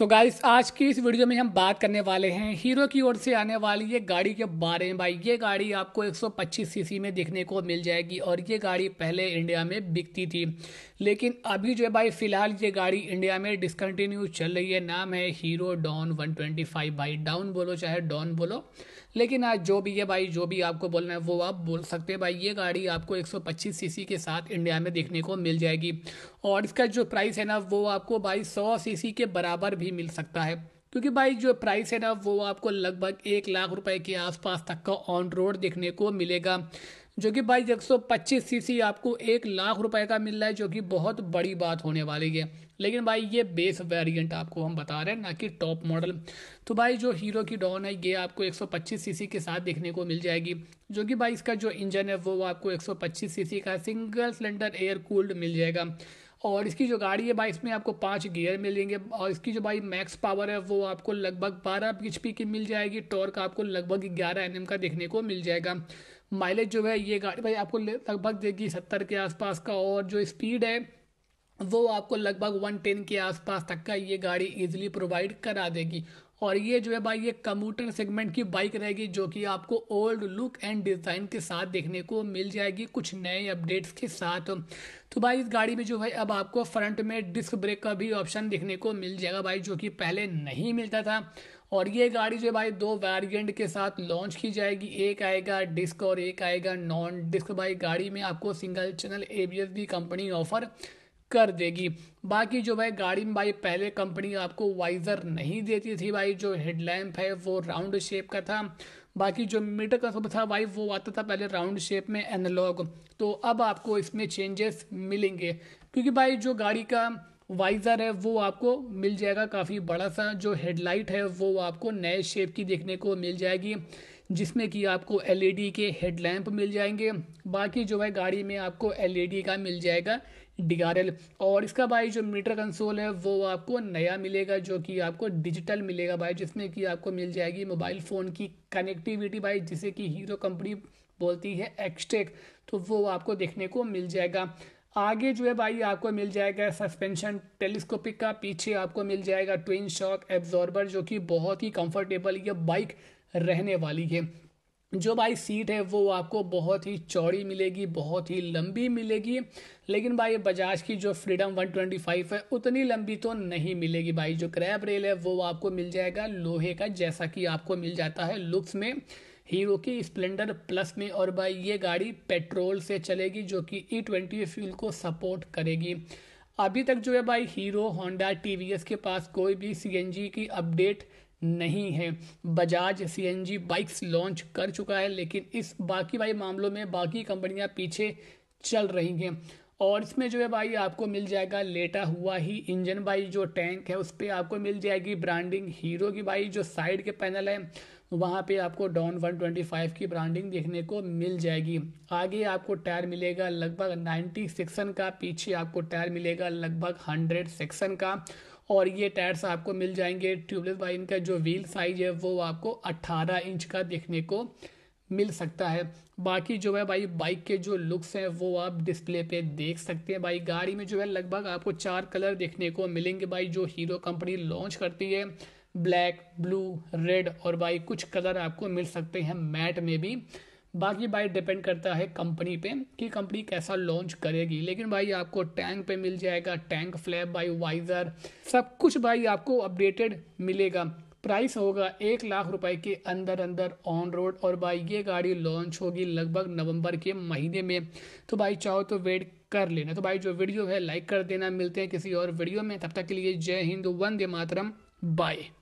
तो गाइस आज की इस वीडियो में हम बात करने वाले हैं हीरो की ओर से आने वाली ये गाड़ी के बारे में भाई ये गाड़ी आपको 125 सीसी में देखने को मिल जाएगी और ये गाड़ी पहले इंडिया में बिकती थी लेकिन अभी जो है भाई फिलहाल ये गाड़ी इंडिया में डिसकंटिन्यू चल रही है नाम है Hero Don one twenty down बोलो चाहे डॉन बोलो लेकिन आज जो भी है भाई जो भी आपको बोलना है वो आप बोल सकते हैं भाई ये गाड़ी आपको 125 सीसी के साथ इंडिया में देखने को मिल जाएगी और इसका जो प्राइस है ना वो आपको भाई सौ सीसी के बराबर भी भी मिल सकता है क्योंकि बाइक जो प्राइस है ना वो आपको लगभग एक लाख रुपए के आसपास तक का ऑन रोड देखने को मिलेगा जो कि बाइक एक सौ सीसी आपको एक लाख रुपए का मिल रहा है जो कि बहुत बड़ी बात होने वाली है लेकिन भाई ये बेस वेरिएंट आपको हम बता रहे हैं ना कि टॉप मॉडल तो भाई जो हीरो की डॉन है ये आपको 125 सीसी के साथ देखने को मिल जाएगी जो कि भाई इसका जो इंजन है वो आपको 125 सीसी का सिंगल सिलेंडर एयर कूल्ड मिल जाएगा और इसकी जो गाड़ी है भाई इसमें आपको पाँच गियर मिलेंगे और इसकी जो भाई मैक्स पावर है वो आपको लगभग बारह एच की मिल जाएगी टॉर्क आपको लगभग ग्यारह एन का देखने को मिल जाएगा माइलेज जो है ये गाड़ी भाई आपको लगभग देगी सत्तर के आसपास का और जो स्पीड है वो आपको लगभग 110 के आसपास तक का ये गाड़ी इजीली प्रोवाइड करा देगी और ये जो है भाई ये कम्यूटर सेगमेंट की बाइक रहेगी जो कि आपको ओल्ड लुक एंड डिज़ाइन के साथ देखने को मिल जाएगी कुछ नए अपडेट्स के साथ तो भाई इस गाड़ी में जो है अब आपको फ्रंट में डिस्क ब्रेक का भी ऑप्शन देखने को मिल जाएगा भाई जो कि पहले नहीं मिलता था और ये गाड़ी जो है भाई दो वेरियंट के साथ लॉन्च की जाएगी एक आएगा डिस्क और एक आएगा नॉन डिस्क भाई गाड़ी में आपको सिंगल चैनल ए भी कंपनी ऑफर कर देगी बाकी जो भाई गाड़ी में भाई पहले कंपनी आपको वाइज़र नहीं देती थी भाई जो हेडलैम्प है वो राउंड शेप का था बाकी जो मीटर का सब था भाई वो आता था पहले राउंड शेप में एनालॉग तो अब आपको इसमें चेंजेस मिलेंगे क्योंकि भाई जो गाड़ी का वाइज़र है वो आपको मिल जाएगा काफ़ी बड़ा सा जो हेडलाइट है वो आपको नए शेप की देखने को मिल जाएगी जिसमें कि आपको डी e के हेडलैम्प मिल जाएंगे बाकी जो है गाड़ी में आपको डी e का मिल जाएगा डी और इसका भाई जो मीटर कंसोल है वो आपको नया मिलेगा जो कि आपको डिजिटल मिलेगा भाई जिसमें कि आपको मिल जाएगी मोबाइल फ़ोन की कनेक्टिविटी भाई जिसे कि हीरो कंपनी बोलती है एक्सटेक तो वो आपको देखने को मिल जाएगा आगे जो है भाई आपको मिल जाएगा सस्पेंशन टेलीस्कोपिक का पीछे आपको मिल जाएगा ट्विन शॉक एब्जॉर्बर जो कि बहुत ही कंफर्टेबल ये बाइक रहने वाली है जो भाई सीट है वो आपको बहुत ही चौड़ी मिलेगी बहुत ही लंबी मिलेगी लेकिन भाई बजाज की जो फ्रीडम 125 है उतनी लंबी तो नहीं मिलेगी भाई जो क्रैप रेल है वो आपको मिल जाएगा लोहे का जैसा कि आपको मिल जाता है लुक्स में हीरो की स्प्लेंडर प्लस में और भाई ये गाड़ी पेट्रोल से चलेगी जो कि ई ट्वेंटी फ्यूल को सपोर्ट करेगी अभी तक जो है भाई हीरो होंडा टी के पास कोई भी सी की अपडेट नहीं है बजाज सीएनजी बाइक्स लॉन्च कर चुका है लेकिन इस बाकी भाई मामलों में बाकी कंपनियां पीछे चल रही हैं और इसमें जो है भाई आपको मिल जाएगा लेटा हुआ ही इंजन भाई जो टैंक है उस पर आपको मिल जाएगी ब्रांडिंग हीरो की भाई जो साइड के पैनल है वहाँ पे आपको डॉन वन ट्वेंटी फाइव की ब्रांडिंग देखने को मिल जाएगी आगे आपको टायर मिलेगा लगभग नाइन्टी सेक्शन का पीछे आपको टायर मिलेगा लगभग हंड्रेड सेक्शन का और ये टायर्स आपको मिल जाएंगे ट्यूबलेस बाई इनका जो व्हील साइज है वो आपको 18 इंच का देखने को मिल सकता है बाकी जो है भाई बाइक के जो लुक्स हैं वो आप डिस्प्ले पे देख सकते हैं भाई गाड़ी में जो है लगभग आपको चार कलर देखने को मिलेंगे भाई जो हीरो कंपनी लॉन्च करती है ब्लैक ब्लू रेड और भाई कुछ कलर आपको मिल सकते हैं मैट में भी बाकी भाई डिपेंड करता है कंपनी पे कि कंपनी कैसा लॉन्च करेगी लेकिन भाई आपको टैंक पे मिल जाएगा टैंक फ्लैप भाई वाइजर सब कुछ भाई आपको अपडेटेड मिलेगा प्राइस होगा एक लाख रुपए के अंदर अंदर ऑन रोड और भाई ये गाड़ी लॉन्च होगी लगभग नवंबर के महीने में तो भाई चाहो तो वेट कर लेना तो भाई जो वीडियो है लाइक कर देना मिलते हैं किसी और वीडियो में तब तक के लिए जय हिंद वंदे मातरम बाय